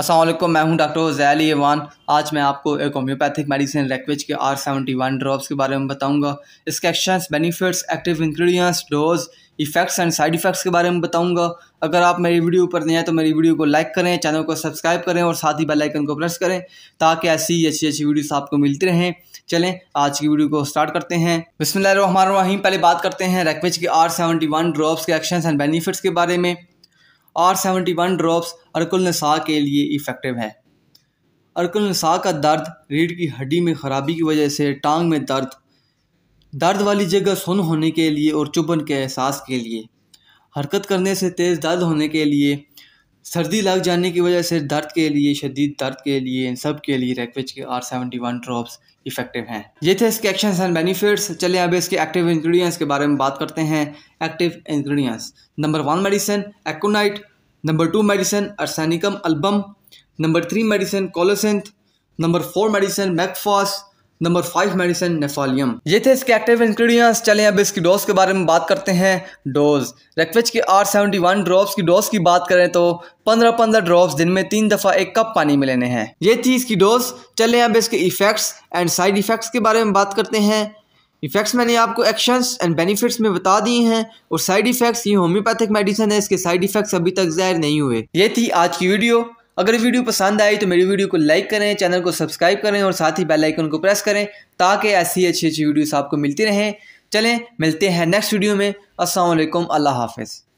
असलम मैं हूं doctor gel Evan आज मैं आपको एक होम्योपैथिक मेडिसिन लैक्वेज के आर सेवेंटी वन ड्रॉप्स के बारे में बताऊंगा इसके actions benefits active ingredients dose effects and side effects के बारे में बताऊंगा अगर आप मेरी वीडियो पर नहीं हैं तो मेरी वीडियो को लाइक करें चैनल को सब्सक्राइब करें और साथ ही बेलाइकन को प्रेस करें ताकि ऐसी ही अच्छी अच्छी वीडियोस आपको मिलती रहें चलें आज की वीडियो को स्टार्ट करते हैं बिसमिल्ल रहीम पहले बात करते हैं रेक्वेज के आर सेवेंटी वन ड्रॉप्स के एक्शंस एंड बेनिफिट्स के बारे में और सेवेंटी वन ड्रॉप्स अर्कुल नसा के लिए इफ़ेक्टिव है अर्कुल नसा का दर्द रीढ़ की हड्डी में ख़राबी की वजह से टांग में दर्द दर्द वाली जगह सुन होने के लिए और चुभन के एहसास के लिए हरकत करने से तेज़ दर्द होने के लिए सर्दी लग जाने की वजह से दर्द के लिए शदीद दर्द के लिए इन सब के लिए रेकविच के R seventy one drops effective हैं ये थे इसके एक्शन एंड बेनिफिट्स चले अब इसके एक्टिव इंग्रेडिएंट्स के बारे में बात करते हैं active ingredients number one medicine aconite number two medicine arsenicum album number three medicine colocynth number four medicine mag phos number five medicine naphthalinum ये थे इसके एक्टिव इंग्रेडिएंट्स चलें अब इसकी डोज के बारे में बात करते हैं डोज रेक्वेज के आर सेवेंटी वन ड्रॉप्स की डोज की बात करें तो पंद्रह पंद्रह ड्रॉप्स दिन में तीन दफ़ा एक कप पानी में लेने हैं ये थी इसकी डोज चलें अब इसके इफेक्ट्स एंड साइड इफेक्ट्स के बारे में बात करते हैं इफेक्ट्स मैंने आपको एक्शंस एंड बेनिफिट्स में बता दिए हैं और साइड इफेक्ट्स ये होम्योपैथिक मेडिसिन है इसके साइड इफेक्ट्स अभी तक जाहिर नहीं हुए ये थी आज की वीडियो अगर वीडियो पसंद आई तो मेरी वीडियो को लाइक करें चैनल को सब्सक्राइब करें और साथ ही बेल आइकन को प्रेस करें ताकि ऐसी अच्छी अच्छी वीडियोस आपको मिलती रहें चलें मिलते हैं नेक्स्ट वीडियो में वालेकुम अल्लाह हाफिज़